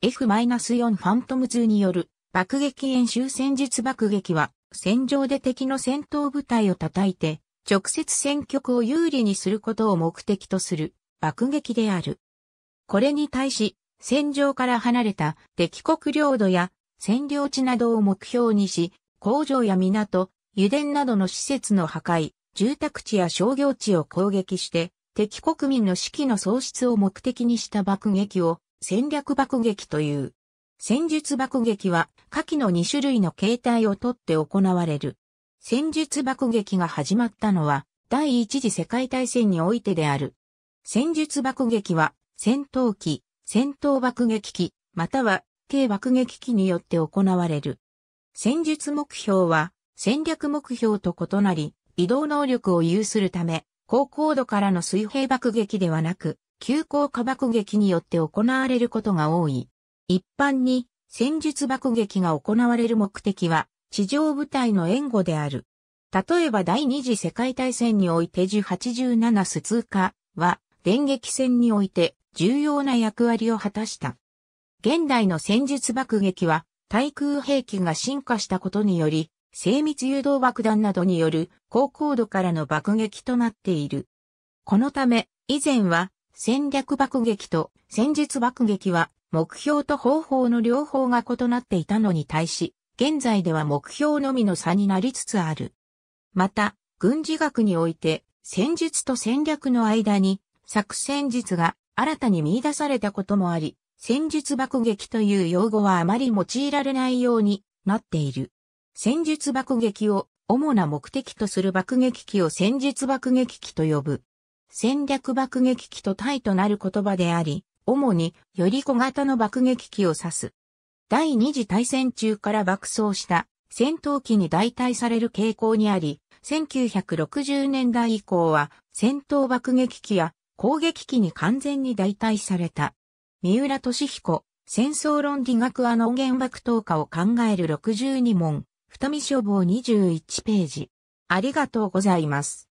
F-4 ファントム2による爆撃演習戦術爆撃は戦場で敵の戦闘部隊を叩いて直接戦局を有利にすることを目的とする爆撃である。これに対し戦場から離れた敵国領土や占領地などを目標にし工場や港、油田などの施設の破壊、住宅地や商業地を攻撃して敵国民の士気の喪失を目的にした爆撃を戦略爆撃という。戦術爆撃は下記の2種類の形態をとって行われる。戦術爆撃が始まったのは第一次世界大戦においてである。戦術爆撃は戦闘機、戦闘爆撃機、または軽爆撃機によって行われる。戦術目標は戦略目標と異なり移動能力を有するため高高度からの水平爆撃ではなく急降下爆撃によって行われることが多い。一般に戦術爆撃が行われる目的は地上部隊の援護である。例えば第二次世界大戦において1 8 7ス通過は電撃戦において重要な役割を果たした。現代の戦術爆撃は対空兵器が進化したことにより精密誘導爆弾などによる高高度からの爆撃となっている。このため以前は戦略爆撃と戦術爆撃は目標と方法の両方が異なっていたのに対し、現在では目標のみの差になりつつある。また、軍事学において戦術と戦略の間に作戦術が新たに見出されたこともあり、戦術爆撃という用語はあまり用いられないようになっている。戦術爆撃を主な目的とする爆撃機を戦術爆撃機と呼ぶ。戦略爆撃機と対となる言葉であり、主により小型の爆撃機を指す。第二次大戦中から爆走した戦闘機に代替される傾向にあり、1960年代以降は戦闘爆撃機や攻撃機に完全に代替された。三浦俊彦、戦争論理学アノ原爆投下を考える62問、二見書房21ページ。ありがとうございます。